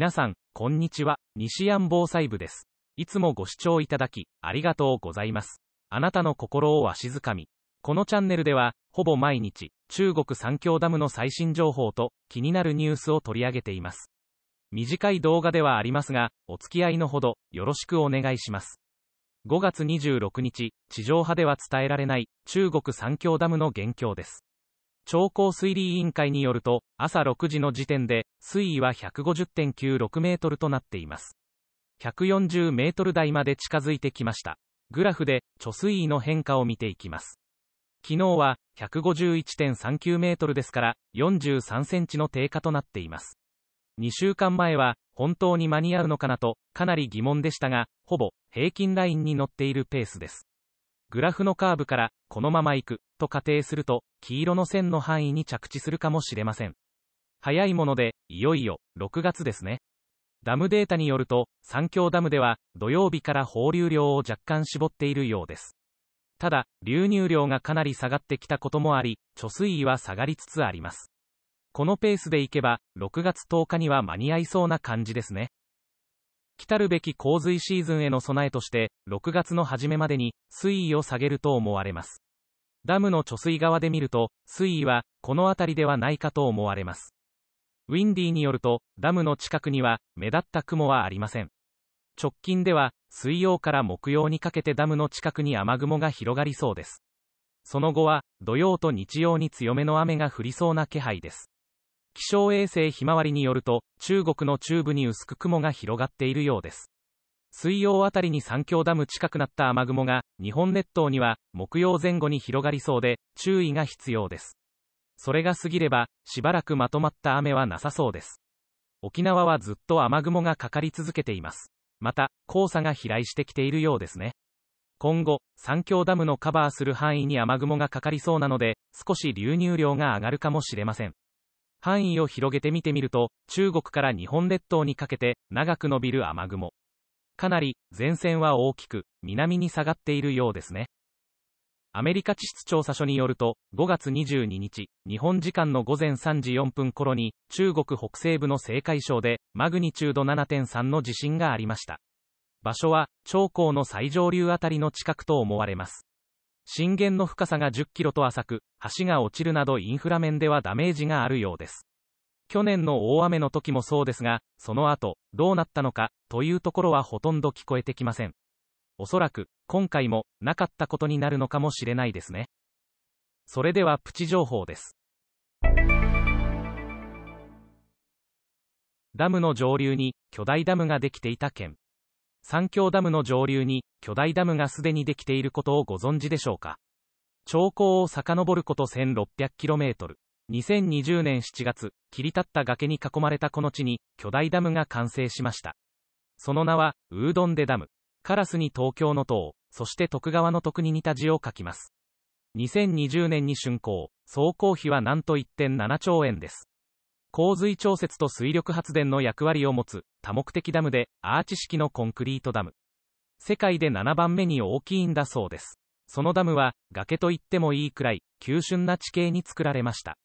皆さん、こんにちは、西安防災部です。いつもご視聴いただき、ありがとうございます。あなたの心をわしづかみ。このチャンネルでは、ほぼ毎日、中国三峡ダムの最新情報と、気になるニュースを取り上げています。短い動画ではありますが、お付き合いのほど、よろしくお願いします。5月26日、地上波では伝えられない、中国三峡ダムの現況です。超高水利委員会によると、朝6時の時点で、水位は150.96メートルとなっています。140メートル台まで近づいてきました。グラフで、貯水位の変化を見ていきます。昨日は、151.39メートルですから、43センチの低下となっています。2週間前は、本当に間に合うのかなと、かなり疑問でしたが、ほぼ、平均ラインに乗っているペースです。グラフのカーブから、このまま行く、と仮定すると、黄色の線の範囲に着地するかもしれません。早いもので、いよいよ、6月ですね。ダムデータによると、三峡ダムでは、土曜日から放流量を若干絞っているようです。ただ、流入量がかなり下がってきたこともあり、貯水位は下がりつつあります。このペースでいけば、6月10日には間に合いそうな感じですね。来るべき洪水シーズンへの備えとして、6月の初めまでに水位を下げると思われます。ダムの貯水側で見ると、水位はこの辺りではないかと思われます。ウィンディーによると、ダムの近くには目立った雲はありません。直近では、水曜から木曜にかけてダムの近くに雨雲が広がりそうです。その後は、土曜と日曜に強めの雨が降りそうな気配です。気象衛星ひまわりによると、中国の中部に薄く雲が広がっているようです。水曜あたりに三峡ダム近くなった雨雲が、日本列島には、木曜前後に広がりそうで、注意が必要です。それが過ぎれば、しばらくまとまった雨はなさそうです。沖縄はずっと雨雲がかかり続けています。また、黄砂が飛来してきているようですね。今後、三峡ダムのカバーする範囲に雨雲がかかりそうなので、少し流入量が上がるかもしれません。範囲を広げて見てみると、中国から日本列島にかけて長く伸びる雨雲。かなり前線は大きく南に下がっているようですね。アメリカ地質調査所によると、5月22日、日本時間の午前3時4分頃に、中国北西部の青海省で、マグニチュード7.3の地震がありました。場所は、長江の最上流あたりの近くと思われます。震源の深さが10キロと浅く、橋が落ちるなどインフラ面ではダメージがあるようです。去年の大雨の時もそうですが、その後、どうなったのか、というところはほとんど聞こえてきません。おそらく、今回も、なかったことになるのかもしれないですね。それではプチ情報です。ダムの上流に巨大ダムができていた県。三峡ダムの上流に巨大ダムがすでにできていることをご存知でしょうか長江を遡ること 1600km。2020年7月、切り立った崖に囲まれたこの地に巨大ダムが完成しました。その名は、ウードンデダム。カラスに東京の塔、そして徳川の徳に似た字を書きます。2020年に竣工、総工費はなんと1.7兆円です。洪水調節と水力発電の役割を持つ多目的ダムでアーチ式のコンクリートダム世界で7番目に大きいんだそうですそのダムは崖と言ってもいいくらい急峻な地形に作られました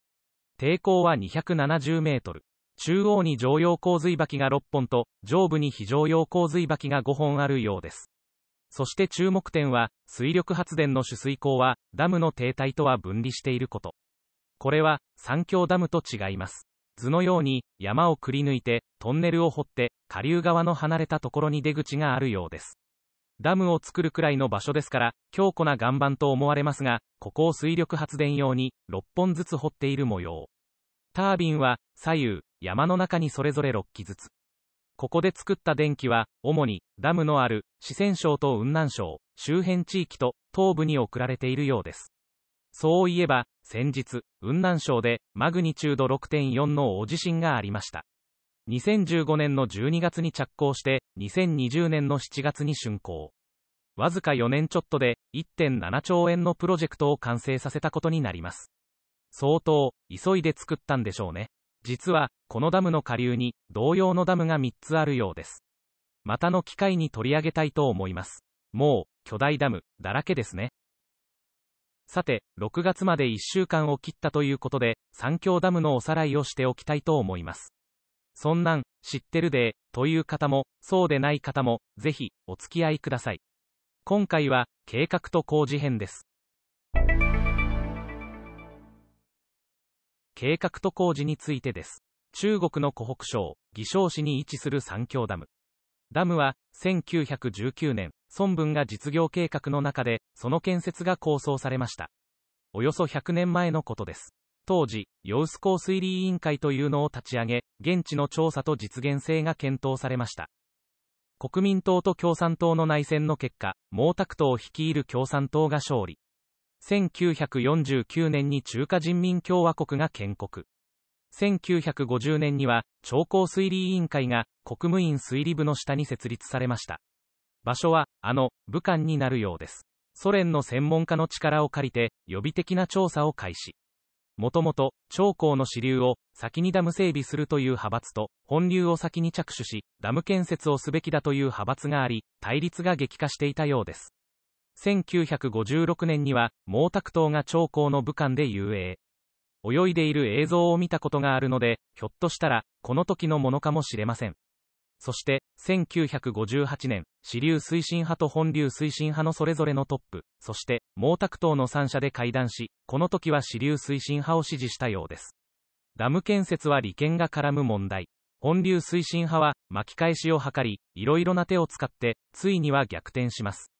抵抗は270メートル中央に常用洪水きが6本と上部に非常用洪水きが5本あるようですそして注目点は水力発電の取水口はダムの停滞とは分離していることこれは三峡ダムと違います図のように山をくり抜いてトンネルを掘って下流側の離れたところに出口があるようですダムを作るくらいの場所ですから強固な岩盤と思われますがここを水力発電用に6本ずつ掘っている模様タービンは左右山の中にそれぞれ6基ずつここで作った電気は主にダムのある四川省と雲南省周辺地域と東部に送られているようですそういえば、先日、雲南省でマグニチュード6.4の大地震がありました。2015年の12月に着工して、2020年の7月に竣工。わずか4年ちょっとで1.7兆円のプロジェクトを完成させたことになります。相当、急いで作ったんでしょうね。実は、このダムの下流に同様のダムが3つあるようです。またの機会に取り上げたいと思います。もう、巨大ダム、だらけですね。さて、6月まで1週間を切ったということで、三峡ダムのおさらいをしておきたいと思います。そんなん、知ってるで、という方も、そうでない方も、ぜひ、お付き合いください。今回は、計画と工事編です。計画と工事についてです。中国の湖北省、義昌市に位置する三峡ダム。ダムは、1919年、孫文が実業計画の中で、その建設が構想されました。およそ100年前のことです。当時、ヨウスコー推委員会というのを立ち上げ、現地の調査と実現性が検討されました。国民党と共産党の内戦の結果、毛沢東を率いる共産党が勝利。1949年に中華人民共和国が建国。1950年には、朝貢推理委員会が国務院推理部の下に設立されました。場所は、あの、武漢になるようです。ソ連の専門家の力を借りて、予備的な調査を開始。もともと、長江の支流を先にダム整備するという派閥と、本流を先に着手し、ダム建設をすべきだという派閥があり、対立が激化していたようです。1956年には、毛沢東が長江の武漢で遊泳。泳いでいる映像を見たことがあるので、ひょっとしたら、この時のものかもしれません。そして、1958年、支流推進派と本流推進派のそれぞれのトップ、そして、毛沢東の3社で会談し、この時は支流推進派を支持したようです。ダム建設は利権が絡む問題。本流推進派は、巻き返しを図り、いろいろな手を使って、ついには逆転します。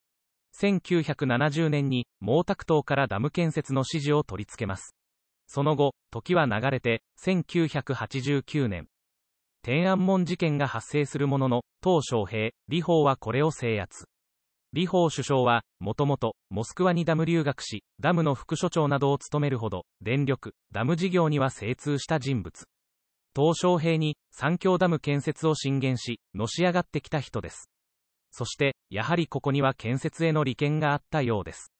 1970年に、毛沢東からダム建設の指示を取り付けます。その後、時は流れて、1989年、天安門事件が発生するものの、鄧小平、李鵬はこれを制圧。李鵬首相は、もともと、モスクワにダム留学し、ダムの副所長などを務めるほど、電力、ダム事業には精通した人物。鄧小平に、三峡ダム建設を進言し、のし上がってきた人です。そして、やはりここには建設への利権があったようです。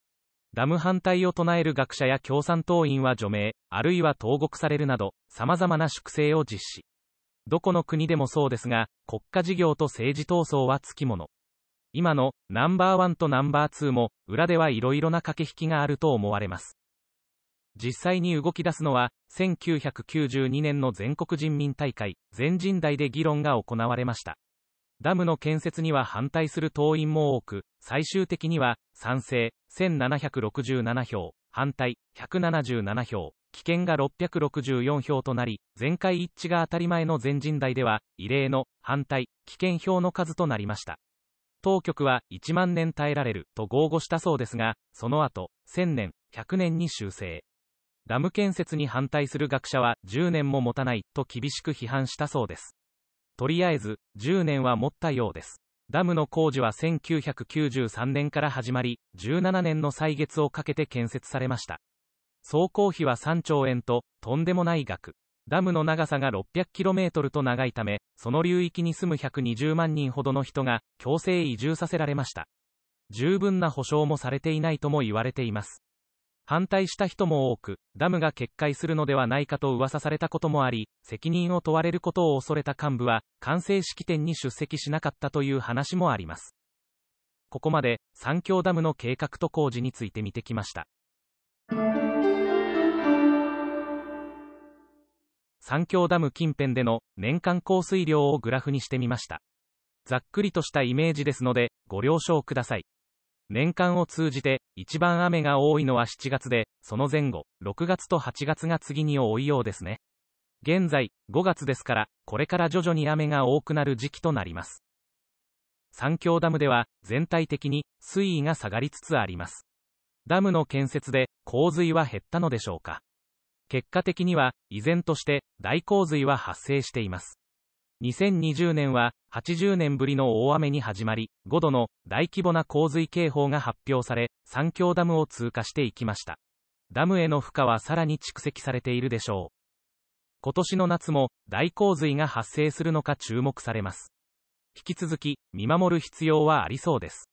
ダム反対を唱える学者や共産党員は除名、あるいは投獄されるなど、様々な粛清を実施。どこの国でもそうですが、国家事業と政治闘争はつきもの。今のナンバーワンとナンバーツーも裏ではいろいろな駆け引きがあると思われます。実際に動き出すのは、1992年の全国人民大会、全人代で議論が行われました。ダムの建設には反対する党員も多く、最終的には賛成1767票、反対、177票、棄権が664票となり、全会一致が当たり前の全人代では、異例の反対、棄権票の数となりました。当局は1万年耐えられると豪語したそうですが、その後、1000年、100年に修正。ダム建設に反対する学者は10年も持たないと厳しく批判したそうです。とりあえず、10年は持ったようです。ダムの工事は1993年から始まり、17年の歳月をかけて建設されました。総工費は3兆円と、とんでもない額。ダムの長さが 600km と長いため、その流域に住む120万人ほどの人が強制移住させられました。十分な保障もされていないとも言われています。反対した人も多く、ダムが決壊するのではないかと噂されたこともあり、責任を問われることを恐れた幹部は、完成式典に出席しなかったという話もあります。ここまで、三峡ダムの計画と工事について見てきました。三峡ダム近辺での年間降水量をグラフにしてみました。ざっくりとしたイメージですので、ご了承ください。年間を通じて、一番雨が多いのは7月で、その前後、6月と8月が次に多いようですね。現在、5月ですから、これから徐々に雨が多くなる時期となります。三峡ダムでは、全体的に、水位が下がりつつあります。ダムの建設で、洪水は減ったのでしょうか。結果的には、依然として、大洪水は発生しています。2020年は80年ぶりの大雨に始まり、5度の大規模な洪水警報が発表され、三峡ダムを通過していきました。ダムへの負荷はさらに蓄積されているでしょう。今年の夏も大洪水が発生するのか注目されます。引き続き、見守る必要はありそうです。